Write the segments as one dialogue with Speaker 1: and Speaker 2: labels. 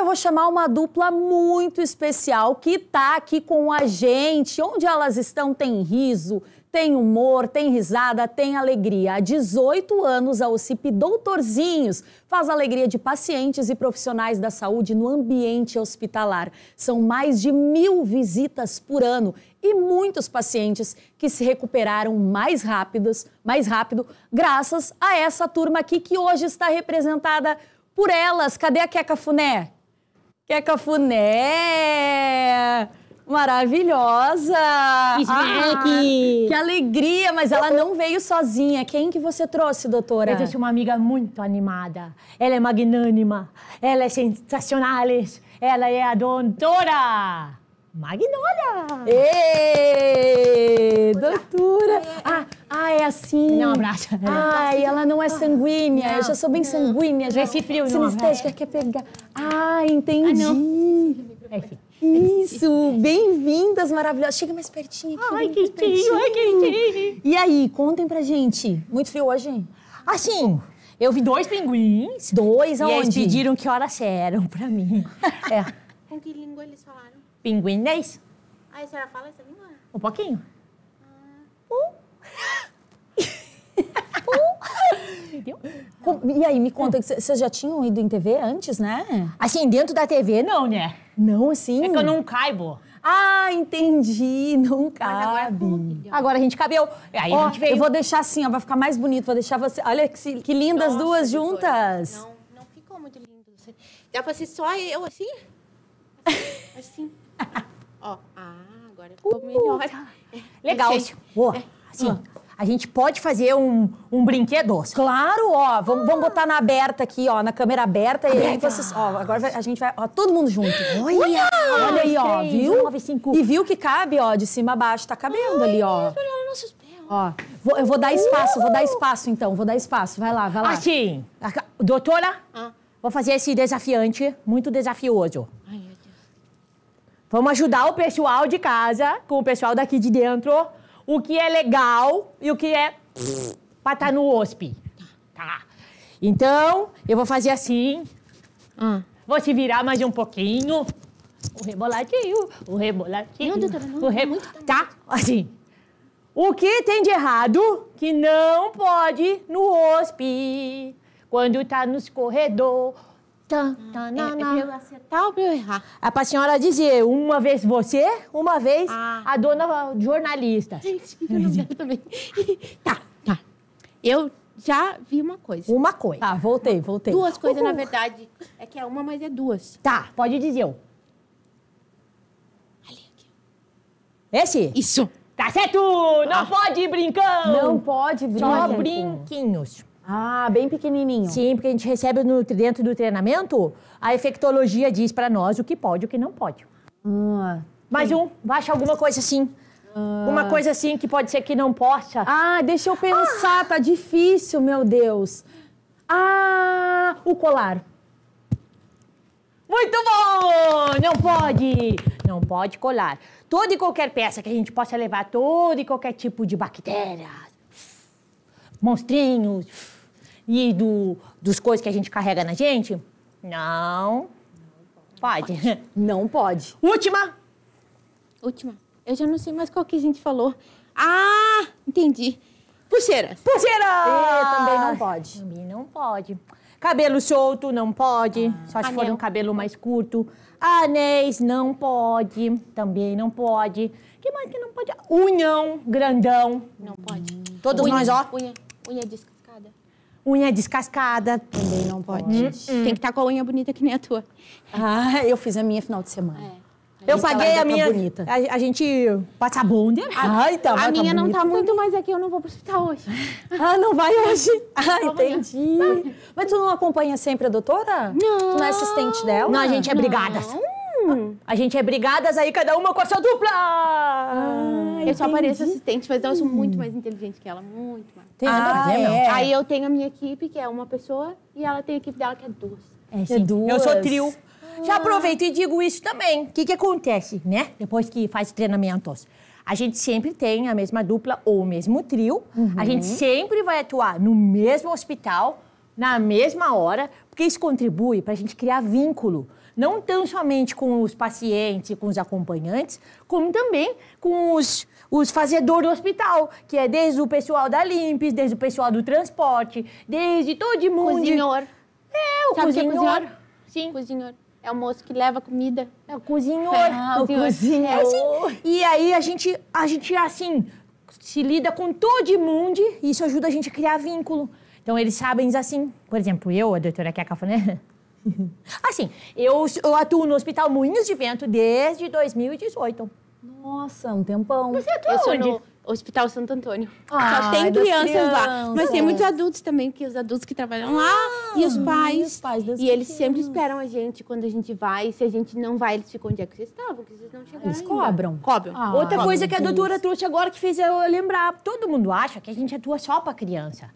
Speaker 1: eu vou chamar uma dupla muito especial que está aqui com a gente. Onde elas estão tem riso, tem humor, tem risada, tem alegria. Há 18 anos, a OCIP Doutorzinhos faz alegria de pacientes e profissionais da saúde no ambiente hospitalar. São mais de mil visitas por ano e muitos pacientes que se recuperaram mais rápidos, mais rápido, graças a essa turma aqui que hoje está representada por elas. Cadê a Queca Funé? que é cafuné. Maravilhosa! Ah, que alegria! Mas ela não veio sozinha. Quem que você trouxe,
Speaker 2: doutora? Eu trouxe uma amiga muito animada. Ela é magnânima. Ela é sensacional. Ela é a doutora Magnólia!
Speaker 1: Ei, doutora! Ah, ah, é assim. Não abraça. Ai, ela não é ah, sanguínea. Não, eu já sou bem não. sanguínea. Já esse frio, não. Né? Sinestésica quer pegar. Ah, entendi. Ah, não. Isso, bem-vindas, maravilhosas. Chega mais pertinho aqui. Ai, que tio, ai, que E aí, contem pra gente. Muito frio hoje? Assim, eu vi dois pinguins. Dois aonde? E eles pediram que horas eram pra
Speaker 2: mim. é.
Speaker 3: Com que língua eles falaram?
Speaker 2: Pinguinês.
Speaker 3: Aí ah, a senhora fala essa língua?
Speaker 1: Um pouquinho. Ah. Um E aí, me conta, vocês é. já tinham ido em TV antes, né? Assim, dentro da TV, não, né? Não, assim. É que eu não caibo. Ah, entendi, não é cabe. Agora, agora a gente cabeu. Aí a gente veio. Eu vou deixar assim, ó, vai ficar mais bonito, vou deixar você. Olha que, que lindas Nossa, duas juntas. Não, não ficou muito
Speaker 3: lindo. Assim. Dá pra ser só eu assim? Assim. ó, ah, agora ficou uh, melhor. Tá. Legal. É, é assim.
Speaker 1: assim a gente pode fazer um, um brinquedo? Claro, ó, ah. vamos, botar na aberta aqui, ó, na câmera aberta. E aí vocês, ó, agora a gente vai, ó, todo mundo junto. Olha, olha aí, ó, viu? Nove cinco. E viu que cabe, ó, de cima a baixo, tá cabendo Ai, ali, ó. nossos pés. Ó, vou, eu vou dar espaço, vou dar espaço então, vou dar espaço. Vai lá, vai lá. Assim, doutora, ah. vou fazer esse desafiante, muito
Speaker 2: desafioso. Ai, Vamos ajudar o pessoal de casa com o pessoal daqui de dentro o que é legal e o que é para estar tá no OSP. Tá. Então, eu vou fazer assim. Hum. Vou se virar mais um pouquinho. O reboladinho, o reboladinho. Não, doutora, não. O re... muito tá? Assim. O que tem de errado que não pode no OSP? Quando tá nos corredores Hum, é, não. eu acertar ou pra eu errar? É senhora assim, tá? tá, dizer, uma vez você, uma vez ah. a dona jornalista. Gente, eu não também. tá, tá. Eu já vi uma coisa. Uma coisa. Tá, voltei, voltei. Duas coisas, Uhul. na
Speaker 3: verdade. É que é uma, mas é duas.
Speaker 2: Tá, pode dizer. Ali, aqui. Esse? Isso. Tá certo! Não ah. pode ir brincando! Não pode brincar. Só brinquinhos. Ah, bem pequenininho. Sim, porque a gente recebe no, dentro do treinamento, a infectologia diz para nós o que pode e o que não pode. Ah, Mais um, baixa alguma coisa assim.
Speaker 1: Ah. Uma coisa assim que pode ser que não possa. Ah, deixa eu pensar, ah. tá difícil, meu Deus. Ah, o colar.
Speaker 2: Muito bom! Não pode! Não pode colar. Toda e qualquer peça que a gente possa levar, todo e qualquer tipo de bactéria, monstrinhos, e do, dos coisas que a gente carrega na gente? Não.
Speaker 3: Pode. pode. Não pode. Última! Última. Eu já não sei mais qual que a gente falou. Ah, entendi. Pulseira. Pulseira! E, também
Speaker 1: não
Speaker 2: pode. Também não pode. Cabelo solto, não pode. Ah, só se anel. for um cabelo mais curto. Anéis, não pode. Também não pode. que mais que não pode? Unhão, grandão.
Speaker 3: Não pode. Todos unha, nós, ó. Unha, unha de
Speaker 2: Unha descascada. Também não pode. Hum, hum. Tem que estar tá com a unha bonita que nem a tua.
Speaker 1: Ah, eu fiz a minha final de semana. É.
Speaker 3: Eu tá paguei a tá minha. Bonita.
Speaker 1: A, a gente passa bonde. Ah, então. A minha não tá muito, mas é que eu não vou pro hospital hoje. Ah, não vai hoje? Ah, entendi. Mas tu não acompanha sempre a doutora? Não. Tu não é assistente dela? Não, a gente é brigadas.
Speaker 3: Não.
Speaker 1: A gente é brigadas aí, cada uma com a sua dupla! Ah
Speaker 2: eu entendi. só pareço assistente, mas não, eu sou muito
Speaker 3: mais inteligente que ela, muito mais. Entendi. Ah, é. Aí eu tenho a minha equipe, que é uma pessoa, e ela tem a equipe dela, que é duas. É, É duas. Eu sou trio. Ah. Já aproveito
Speaker 2: e digo isso também. O que, que acontece, né? Depois que faz treinamentos. A gente sempre tem a mesma dupla ou o mesmo trio. Uhum. A gente uhum. sempre vai atuar no mesmo hospital, na mesma hora, porque isso contribui para a gente criar vínculo não tão somente com os pacientes, com os acompanhantes, como também com os, os fazedores do hospital, que é desde o pessoal da Limpes, desde o pessoal do transporte,
Speaker 3: desde todo mundo. Cozinhor. É, o é cozinhor. É cozinhor? Sim. Cozinhor. É o moço que leva comida. É o cozinhor. Ah, o cozinhor. É assim. E aí a gente,
Speaker 2: a gente, assim, se lida com todo mundo e isso ajuda a gente a criar vínculo. Então, eles sabem assim. Por exemplo, eu, a doutora Keca Foné, Assim, eu, eu atuo no Hospital Moinhos de Vento desde 2018. Nossa, um tempão. Você
Speaker 3: atua eu onde? No Hospital Santo Antônio. Ah, Só tem crianças, crianças, lá. Mas tem muitos adultos também, que os adultos que trabalham lá ah, e os pais. E, os pais e eles sempre esperam a gente quando a gente vai. Se a gente não vai, eles ficam onde é que vocês estavam, porque vocês não chegaram. Eles ainda. cobram. Cobram. Ah, Outra coisa que a doutora trouxe agora que fez eu lembrar. Todo mundo acha que a gente atua só para criança.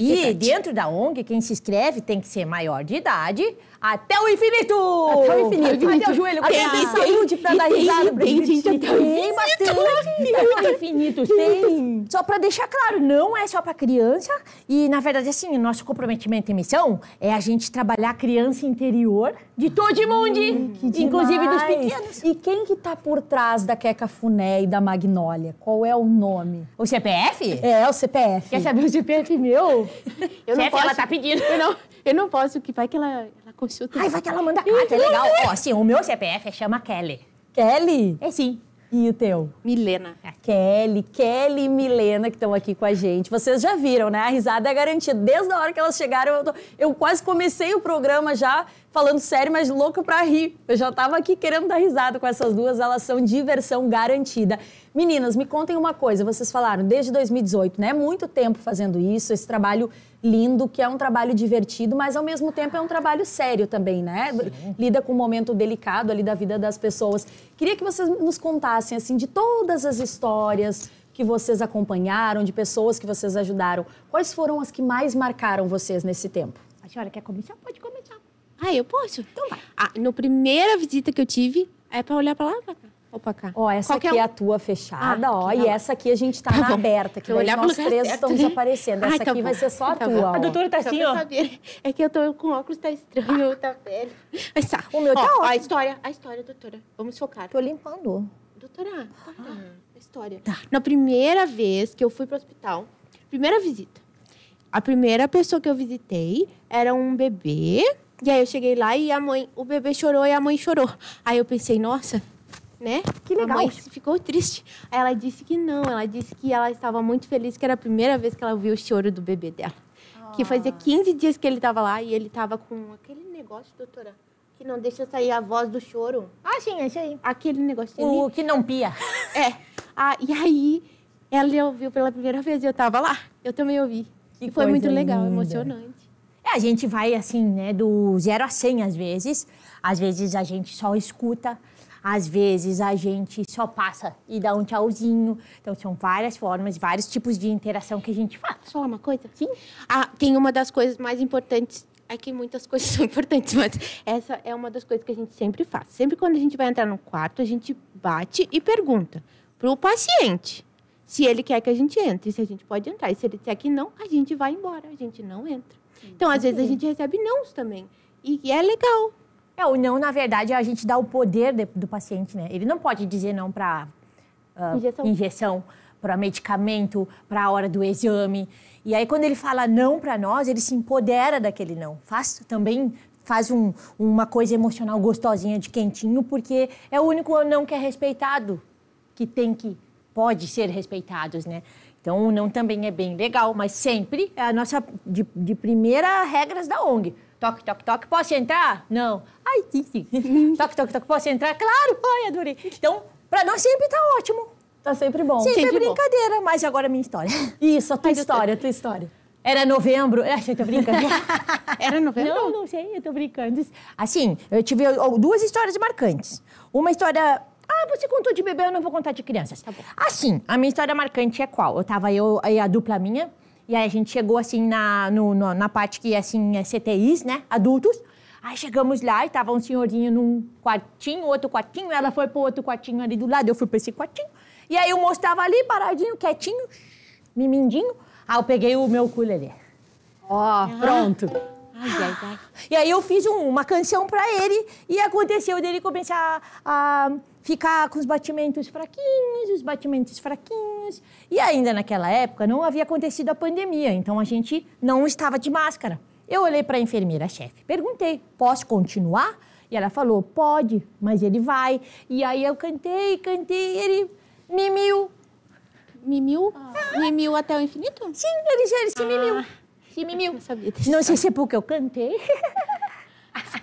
Speaker 3: E Verdade.
Speaker 2: dentro da ONG, quem se inscreve tem que ser maior de idade até o infinito! Até o infinito. Até o joelho. Até tem saúde pra dar risada. Tem, tem, tem, tem bastante. Até o infinito. Tem. Só pra deixar claro, não é só pra criança. E, na verdade, assim, nosso comprometimento e missão é a gente trabalhar a criança interior de todo mundo, hum, inclusive dos pequenos.
Speaker 1: E quem que tá por trás da Queca Funé e da Magnólia? Qual é o nome?
Speaker 3: O CPF?
Speaker 1: É, é, o CPF. Quer saber o CPF meu?
Speaker 3: Eu não CPF, posso. ela tá pedindo. Eu não, eu não posso, que vai que ela, ela consulta. Ai, vai que ela manda carta, ah, é legal. Ó, sim,
Speaker 2: o meu CPF é chama Kelly.
Speaker 1: Kelly? É sim. E o teu? Milena. A é, Kelly, Kelly e Milena que estão aqui com a gente. Vocês já viram, né? A risada é garantida. Desde a hora que elas chegaram, eu, tô... eu quase comecei o programa já falando sério, mas louco para rir. Eu já tava aqui querendo dar risada com essas duas, elas são diversão garantida. Meninas, me contem uma coisa, vocês falaram desde 2018, né? Muito tempo fazendo isso, esse trabalho lindo, que é um trabalho divertido, mas ao mesmo tempo é um trabalho sério também, né? Sim. Lida com um momento delicado ali da vida das pessoas. Queria que vocês nos contassem assim de todas as histórias, que vocês acompanharam, de pessoas que vocês ajudaram? Quais foram as que mais marcaram vocês nesse tempo?
Speaker 3: A senhora quer começar? Pode começar. Ah, eu posso? Então vai. Ah, na primeira visita que eu tive, é pra olhar pra lá, pra cá. Ou pra cá. Ó, essa aqui é a tua fechada, ah, ó. E essa aqui
Speaker 1: a gente tá, tá na bom. aberta, que olhar nós três certo, estamos né? aparecendo. Essa Ai, tá aqui bom. vai ser só a tá tua, ó. A doutora tá assim, ó.
Speaker 3: É que eu tô com óculos, tá estranho, tá velho. Mas tá. O meu tá ótimo. A história, a história, doutora. Vamos focar. Tô limpando. Doutora, ah. a história. Tá. Na primeira vez que eu fui pro hospital, primeira visita, a primeira pessoa que eu visitei era um bebê e aí eu cheguei lá e a mãe, o bebê chorou e a mãe chorou. Aí eu pensei, nossa, né? Que legal. A mãe ficou triste. Aí ela disse que não, ela disse que ela estava muito feliz, que era a primeira vez que ela viu o choro do bebê dela. Ah. Que fazia 15 ah. dias que ele estava lá e ele estava com aquele negócio, doutora, que não deixa sair a voz do choro. Ah, sim, é achei. Aquele negócio. O ali. que não pia. É. Ah, e aí ela ouviu pela primeira vez e eu estava lá. Eu também ouvi. Que e foi muito legal,
Speaker 2: emocionante a gente vai assim, né, do zero a cem às vezes. Às vezes a gente só escuta, às vezes a gente só passa e dá um tchauzinho.
Speaker 3: Então são várias formas, vários tipos de interação que a gente faz. Só uma coisa? Sim. Ah, tem uma das coisas mais importantes. É que muitas coisas são importantes, mas essa é uma das coisas que a gente sempre faz. Sempre quando a gente vai entrar no quarto, a gente bate e pergunta para o paciente se ele quer que a gente entre, se a gente pode entrar. E se ele disser que não, a gente vai embora, a gente não entra. Então, às vezes, a gente recebe nãos também. E, é legal. É, o não, na
Speaker 2: verdade, é a gente dá o poder de, do paciente, né? Ele não pode dizer não para uh, ah, injeção, injeção para medicamento, para a hora do exame. E aí, quando ele fala não para nós, ele se empodera daquele não. Faz também faz um, uma coisa emocional gostosinha de quentinho, porque é o único não que é respeitado, que tem que pode ser respeitados, né? Então, não também é bem legal, mas sempre é a nossa de, de primeira regras da ONG. Toque, toque, toque, posso entrar? Não. Ai, sim, sim. toque, toque, toque, posso entrar? Claro, ai, adorei. Então, para nós sempre tá ótimo. Tá sempre bom. Sempre, sempre é brincadeira, bom. mas agora é minha história. Isso, a tua ai, história, a tua história. Era novembro. Ah, eu tô brincando. Era novembro? Não, não sei, eu tô brincando. Assim, eu tive duas histórias marcantes. Uma história ah, você contou de bebê, eu não vou contar de crianças. Tá assim, a minha história marcante é qual? Eu tava eu e a dupla minha, e aí a gente chegou assim na, no, no, na parte que assim, é CTIs, né? Adultos. Aí chegamos lá e tava um senhorzinho num quartinho, outro quartinho, ela foi pro outro quartinho ali do lado, eu fui pra esse quartinho. E aí o moço tava ali, paradinho, quietinho, mimindinho. Aí eu peguei o meu ali. Ó, oh, pronto. Ai, ai, ai. E aí eu fiz um, uma canção para ele e aconteceu dele começar a, ficar com os batimentos fraquinhos, os batimentos fraquinhos. E ainda naquela época não havia acontecido a pandemia, então a gente não estava de máscara. Eu olhei para a enfermeira-chefe, perguntei: posso continuar? E ela falou: pode, mas ele vai. E aí eu cantei, cantei, e ele mimiu. Mimiu? Ah. Mimiu até o infinito? Sim, ele, ele se mimiu. Ah. Se mimiu. Não, não sei se é porque eu cantei.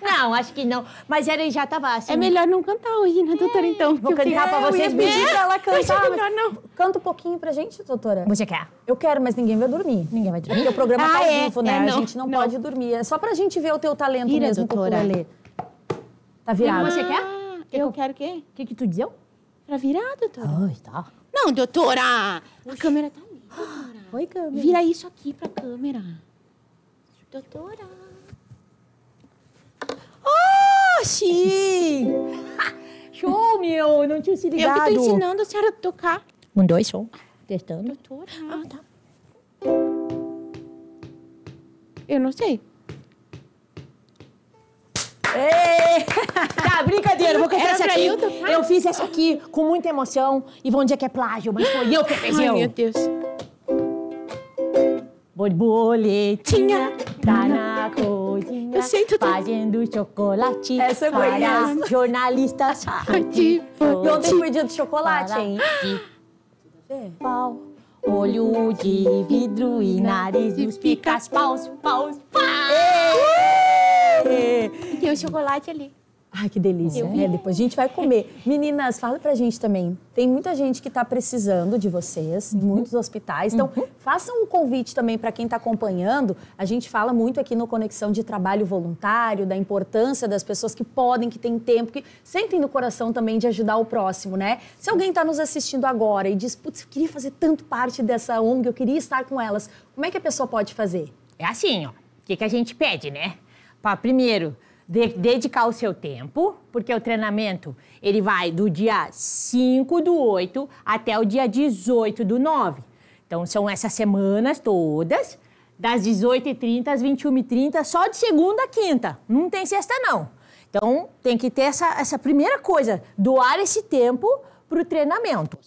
Speaker 2: Não, acho que não. Mas era
Speaker 1: tava assim. É melhor não cantar hoje, né, doutora? É. Então. Vou cantar pra vocês. Pedir pra ela cantar. É mas melhor não. Canta um pouquinho pra gente, doutora. Você quer? Eu quero, mas ninguém vai dormir. Ninguém vai dormir. Porque o programa tá ah, tá é, vivo, né? É, não, a gente não, não, pode dormir. É só pra gente ver o teu talento mesmo, doutora. Lê. Tá virado. você quer? Ah, eu, quero o quê? O que, que tu deu? Pra virar, doutora. Ai, tá. Não,
Speaker 3: doutora! A câmera tá ali, doutora. Oi, câmera. Vira isso aqui pra câmera. Doutora. Yoshi!
Speaker 2: Show, meu! Não tinha se ligado. Eu que tô ensinando a senhora a tocar. Um,
Speaker 3: dois, show, Testando. Doutora. Ah, tá. Eu não sei. Ei!
Speaker 1: Tá, brincadeira, vou cantar essa aqui. Eu, eu fiz essa
Speaker 2: aqui com muita emoção e vão dizer que é plágio, mas foi eu que fiz meu Deus. Borboletinha tá na cor cozinha, eu sinto tudo. fazendo chocolate Essa é tipo, eu para os jornalistas. e ontem foi dia do chocolate, hein? Pau, olho de vidro e uhum. nariz dos picas, paus,
Speaker 1: paus, paus. E tem o chocolate ali. Ai, que delícia. É. Depois a gente vai comer. Meninas, fala pra gente também. Tem muita gente que tá precisando de vocês, uhum. muitos hospitais. Então, uhum. façam um convite também para quem está acompanhando. A gente fala muito aqui no Conexão de Trabalho Voluntário, da importância das pessoas que podem, que têm tempo, que sentem no coração também de ajudar o próximo, né? Se alguém está nos assistindo agora e diz, putz, eu queria fazer tanto parte dessa ONG, eu queria estar com elas, como é que a pessoa pode fazer? É
Speaker 2: assim, ó. O que, que a gente pede, né? Pra, primeiro, de, dedicar o seu tempo, porque o treinamento ele vai do dia 5 do 8 até o dia 18 do 9. Então são essas semanas todas, das 18h30 às 21h30, só de segunda a quinta. Não tem sexta, não. Então tem que ter essa, essa primeira coisa, doar esse tempo para o treinamento.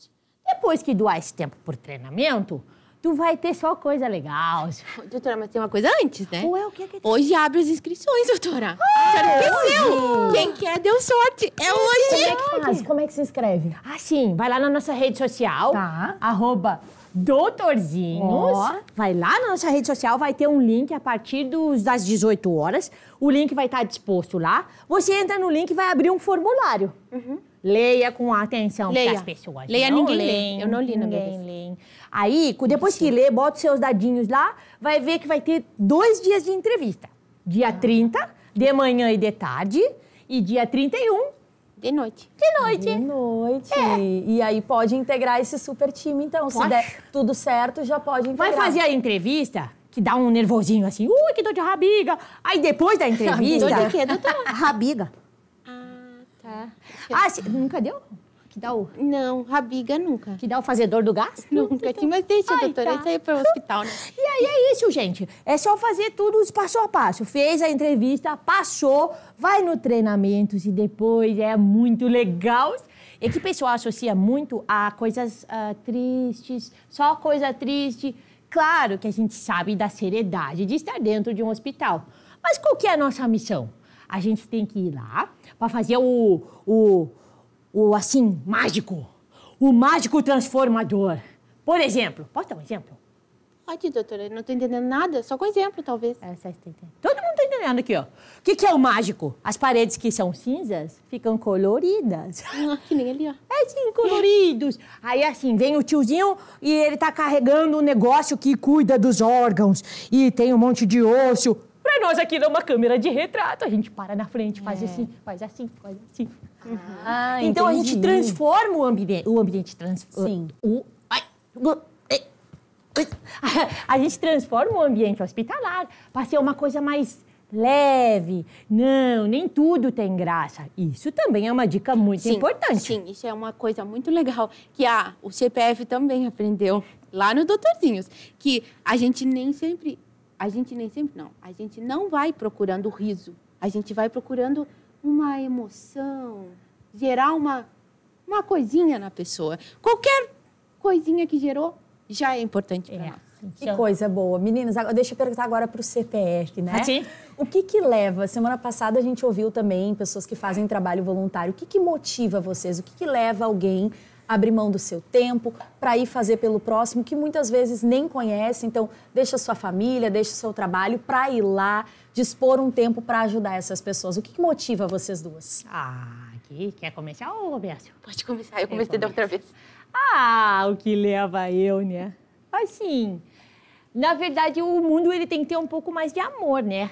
Speaker 2: Depois que
Speaker 3: doar esse tempo para o treinamento, tu vai ter só coisa legal. Doutora, mas tem uma coisa antes, né? Ué, o que é que tem? É hoje abre as inscrições, doutora. Ah, é Sério, Quem quer, deu
Speaker 2: sorte. É hoje. Como é que é faz? Como é que se inscreve? Ah, sim. Vai lá na nossa rede social. Tá. Arroba Doutorzinhos. Oh. Vai lá na nossa rede social, vai ter um link a partir dos, das 18 horas. O link vai estar disposto lá. Você entra no link e vai abrir um formulário. Uhum. Leia com atenção leia. as pessoas. Leia, não ninguém leem, lê. Eu não li ninguém minha Aí, depois que lê, bota os seus dadinhos lá, vai ver que vai ter dois dias de entrevista. Dia ah. 30, de manhã e de tarde, e dia 31,
Speaker 1: de noite. De noite. De noite. É. E aí pode integrar esse super time, então. Se der tudo certo, já pode integrar. Vai fazer a
Speaker 2: entrevista? Que dá um nervosinho assim, ui, que dor de rabiga. Aí depois da entrevista. dor de quê? Rabiga.
Speaker 3: É. Ah, se, nunca deu? Que dá o... Não, rabiga nunca. Que dá o fazedor
Speaker 2: do gás? Nunca. Então... Mas deixa, ah, doutora, tá. isso aí é para o hospital, né? E aí é isso, gente. É só fazer tudo passo a passo. Fez a entrevista, passou, vai no treinamento e depois é muito legal. É que o pessoal associa muito a coisas uh, tristes, só coisa triste. Claro que a gente sabe da seriedade de estar dentro de um hospital. Mas qual que é a nossa missão? a gente tem que ir lá para fazer o, o, o, assim, mágico. O mágico transformador.
Speaker 3: Por exemplo, posso dar um exemplo? Pode, doutora, eu não estou entendendo nada, só com exemplo,
Speaker 2: talvez. É, você está entendendo. Todo mundo está entendendo aqui, ó. O que, que, é o mágico? As paredes que são cinzas ficam coloridas. Ah, que nem ali, ó. É, sim, coloridos. Aí, assim, vem o tiozinho e ele tá carregando um negócio que cuida dos órgãos. E tem um monte de osso. Pra nós não é uma câmera de retrato, a gente para na frente, faz é. assim, faz assim, faz assim.
Speaker 1: Ah, uhum. então entendi. a gente transforma
Speaker 2: o ambiente, o ambiente transforma. Sim. O, ai, é, é. a gente transforma o ambiente hospitalar para ser uma coisa mais leve. Não, nem tudo tem graça. Isso
Speaker 3: também é uma dica muito sim, importante. Sim, isso é uma coisa muito legal que a, ah, o CPF também aprendeu lá no Doutorzinhos, que a gente nem sempre a gente nem sempre não. A gente não vai procurando o riso. A gente vai procurando uma emoção, gerar uma uma coisinha na pessoa. Qualquer coisinha
Speaker 1: que gerou já é importante para é. nós. Que coisa boa. Meninas, deixa eu perguntar agora para o CPF, né? Ah, sim. O que que leva? Semana passada a gente ouviu também pessoas que fazem trabalho voluntário. O que que motiva vocês? O que que leva alguém abrir mão do seu tempo para ir fazer pelo próximo que muitas vezes nem conhece. Então, deixa sua família, deixa seu trabalho para ir lá, dispor um tempo para ajudar essas pessoas. O que, que motiva vocês duas? Ah, aqui quer começar ou Roberto? Pode começar, eu comecei da outra vez. Ah, o que
Speaker 2: leva eu, né? Assim, na verdade, o mundo ele tem que ter um pouco mais de amor, né?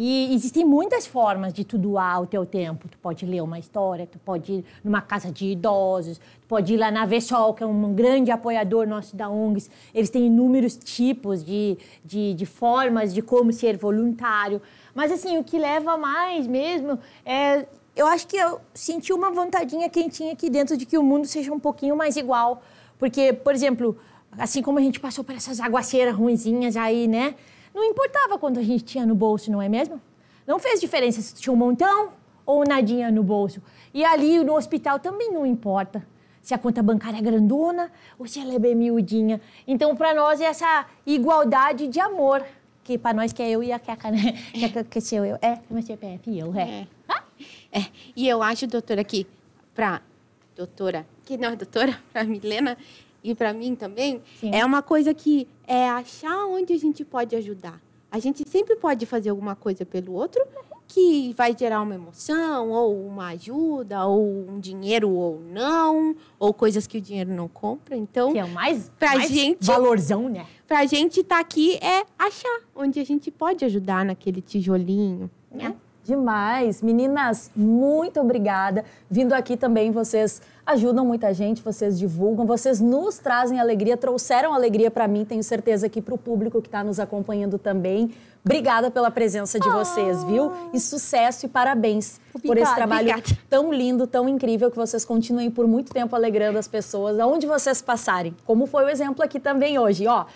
Speaker 2: E existem muitas formas de tu doar o teu tempo. Tu pode ler uma história, tu pode ir numa casa de idosos, tu pode ir lá na Vessol, que é um grande apoiador nosso da ONGs. Eles têm inúmeros tipos de, de, de formas de como ser voluntário. Mas, assim, o que leva mais mesmo é eu acho que eu senti uma vontadinha quentinha aqui dentro de que o mundo seja um pouquinho mais igual. Porque, por exemplo, assim como a gente passou por essas aguaceiras ruinzinhas aí, né? Não importava quanto a gente tinha no bolso, não é mesmo? Não fez diferença se tinha um montão ou nadinha no bolso. E ali no hospital também não importa se a conta bancária é grandona ou se ela é bem miudinha. Então, para nós, é essa igualdade de amor, que para nós que
Speaker 3: é eu e a Keca, né? Keca, que é é sou eu, é, é meu CPF e eu, é. É. é. E eu acho, doutora, que para doutora, que não é doutora, para Milena, e para mim também, Sim. é uma coisa que é achar onde a gente pode ajudar. A gente sempre pode fazer alguma coisa pelo outro que vai gerar uma emoção, ou uma ajuda, ou um dinheiro ou não, ou coisas que o dinheiro não compra. Então, que é o mais, pra mais gente, valorzão, né? a gente estar tá aqui é achar onde a gente
Speaker 1: pode ajudar naquele tijolinho, né? É. Demais. Meninas, muito obrigada. Vindo aqui também vocês ajudam muita gente, vocês divulgam, vocês nos trazem alegria, trouxeram alegria para mim, tenho certeza que para o público que está nos acompanhando também. Obrigada pela presença de vocês, viu? Ah. E sucesso e parabéns obrigada, por esse trabalho obrigada. tão lindo, tão incrível, que vocês continuem por muito tempo alegrando as pessoas, aonde vocês passarem. Como foi o exemplo aqui também hoje, ó.